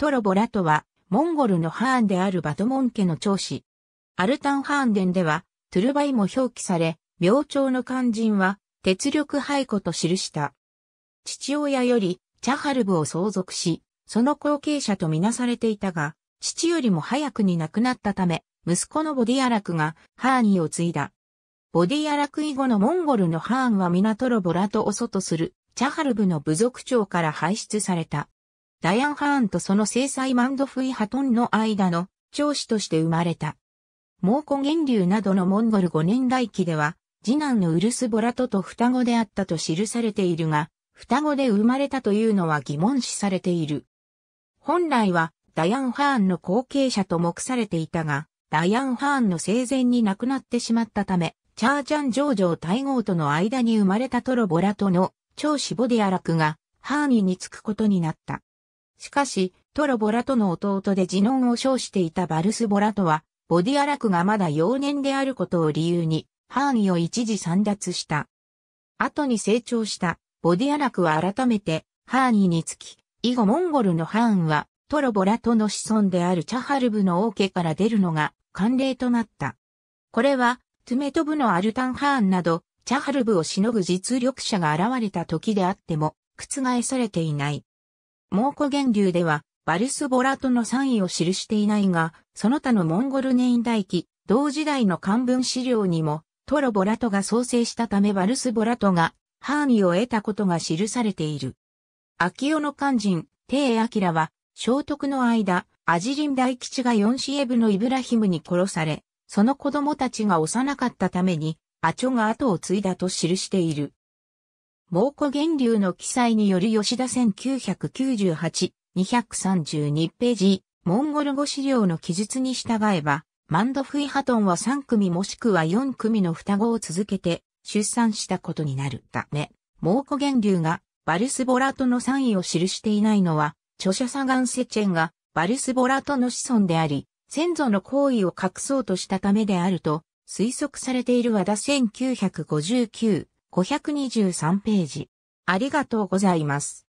トロボラとは、モンゴルのハーンであるバトモン家の長子。アルタンハーン伝では、トゥルバイも表記され、明朝の肝心は、鉄力廃庫と記した。父親より、チャハルブを相続し、その後継者とみなされていたが、父よりも早くに亡くなったため、息子のボディアラクがハーニーを継いだ。ボディアラク以後のモンゴルのハーンはナトロボラとオソとする、チャハルブの部族長から排出された。ダヤン・ハーンとその制裁マンドフイ・ハトンの間の長子として生まれた。蒙古源流などのモンゴル五年代期では、次男のウルス・ボラトと双子であったと記されているが、双子で生まれたというのは疑問視されている。本来は、ダヤン・ハーンの後継者と目されていたが、ダヤン・ハーンの生前に亡くなってしまったため、チャーチャン・ジョージョー大号との間に生まれたトロ・ボラトの長子ボディアラクが、ハーニにつくことになった。しかし、トロ・ボラとの弟でジノを称していたバルス・ボラとは、ボディアラクがまだ幼年であることを理由に、範囲を一時散脱した。後に成長したボディアラクは改めて範囲につき、以後モンゴルの範囲はトロボラとの子孫であるチャハルブの王家から出るのが慣例となった。これはトゥメトブのアルタンハーンなどチャハルブをしのぐ実力者が現れた時であっても覆されていない。蒙古源流では、バルスボラとの3位を記していないが、その他のモンゴルネイン大記、同時代の漢文資料にも、トロボラトが創生したためバルスボラトが、範囲を得たことが記されている。秋代の肝人、帝明は、聖徳の間、アジリン大吉が四シエブのイブラヒムに殺され、その子供たちが幼かったために、アチョが後を継いだと記している。猛古源流の記載による吉田1998、232ページ、モンゴル語資料の記述に従えば、マンドフイハトンは3組もしくは4組の双子を続けて出産したことになるため、猛古源流がバルスボラトの3位を記していないのは、著者サガンセチェンがバルスボラトの子孫であり、先祖の行為を隠そうとしたためであると推測されている和田1959、523ページ。ありがとうございます。